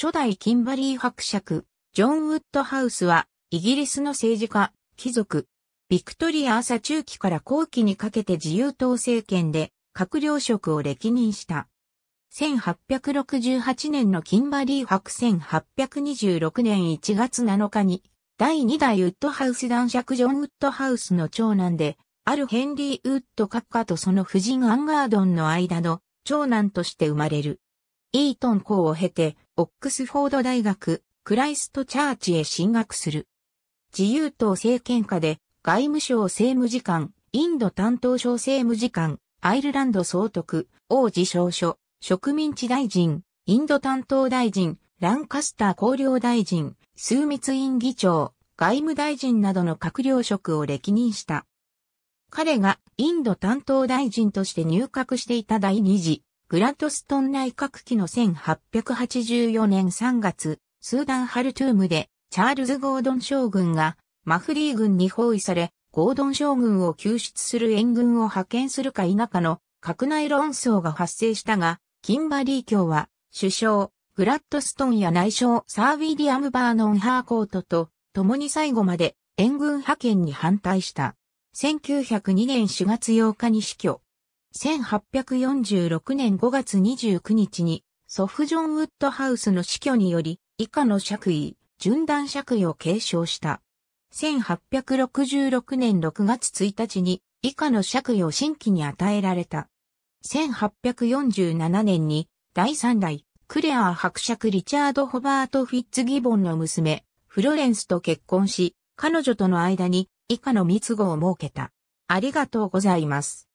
初代キンバリー伯爵、ジョン・ウッドハウスは、イギリスの政治家、貴族、ビクトリア朝中期から後期にかけて自由党政権で、閣僚職を歴任した。1868年のキンバリー伯1826年1月7日に、第2代ウッドハウス男爵ジョン・ウッドハウスの長男で、あるヘンリー・ウッド閣下とその夫人アンガードンの間の長男として生まれる。イートン校を経て、オックスフォード大学、クライストチャーチへ進学する。自由党政権下で、外務省政務次官、インド担当省政務次官、アイルランド総督、王子少書、植民地大臣、インド担当大臣、ランカスター公領大臣、枢密院議長、外務大臣などの閣僚職を歴任した。彼がインド担当大臣として入閣していた第二次グラッドストン内閣期の1884年3月、スーダンハルトゥームで、チャールズ・ゴードン将軍が、マフリー軍に包囲され、ゴードン将軍を救出する援軍を派遣するか否かの、閣内論争が発生したが、キンバリー卿は、首相、グラッドストンや内相サー・ウィリアム・バーノン・ハーコートと、共に最後まで援軍派遣に反対した。1902年4月8日に死去。1846年5月29日に、祖父ジョン・ウッドハウスの死去により、以下の爵位、順断爵位を継承した。1866年6月1日に、以下の爵位を新規に与えられた。1847年に、第3代、クレアー伯爵リチャード・ホバート・フィッツ・ギボンの娘、フロレンスと結婚し、彼女との間に以下の密語を設けた。ありがとうございます。